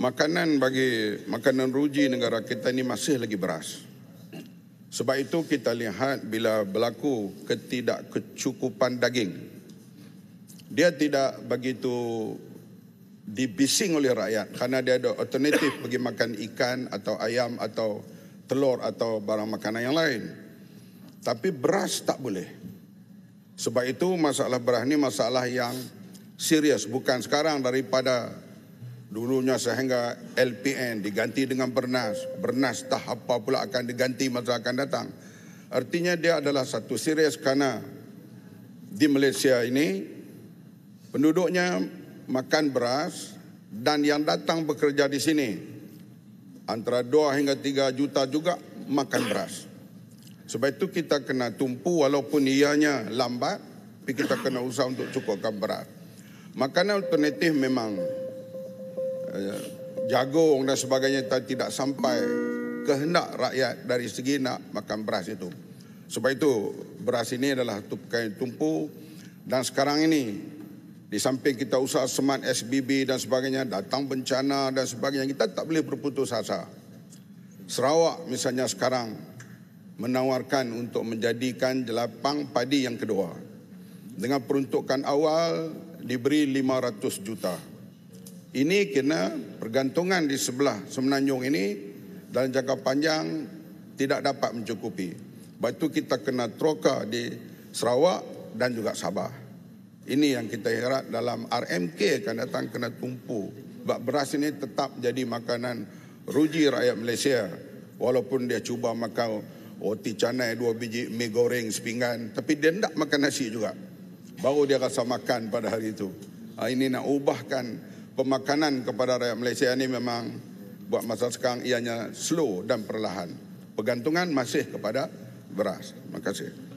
makanan bagi makanan ruji negara kita ini masih lagi beras. Sebab itu kita lihat bila berlaku ketidakkecukupan daging. Dia tidak begitu dibising oleh rakyat kerana dia ada alternatif bagi makan ikan atau ayam atau telur atau barang makanan yang lain. Tapi beras tak boleh. Sebab itu masalah beras ini masalah yang serius. Bukan sekarang daripada dulunya sehingga LPN diganti dengan Bernas, Bernas tah apa pula akan diganti masa akan datang. Artinya dia adalah satu serius kerana di Malaysia ini penduduknya makan beras dan yang datang bekerja di sini antara 2 hingga 3 juta juga makan beras. Sebab itu kita kena tumpu walaupun ianya lambat tapi kita kena usaha untuk cukupkan beras. Makanan alternatif memang jagung dan sebagainya tidak sampai kehendak rakyat dari segi nak makan beras itu. Sebab itu beras ini adalah tupai tumpu dan sekarang ini di samping kita usaha semat SBB dan sebagainya datang bencana dan sebagainya kita tak boleh berputus asa. Sarawak misalnya sekarang menawarkan untuk menjadikan jelapang padi yang kedua. Dengan peruntukan awal diberi 500 juta. Ini kena pergantungan di sebelah semenanjung ini dalam jangka panjang tidak dapat mencukupi. Sebab itu kita kena troka di Sarawak dan juga Sabah. Ini yang kita harap dalam RMK akan datang kena tumpu. Sebab beras ini tetap jadi makanan ruji rakyat Malaysia. Walaupun dia cuba makan roti canai dua biji, mie goreng sepinggan. Tapi dia tidak makan nasi juga. Baru dia rasa makan pada hari itu. Ha, ini nak ubahkan pemakanan kepada rakyat Malaysia ini memang buat masa sekarang ianya slow dan perlahan. Pergantungan masih kepada beras. Terima kasih.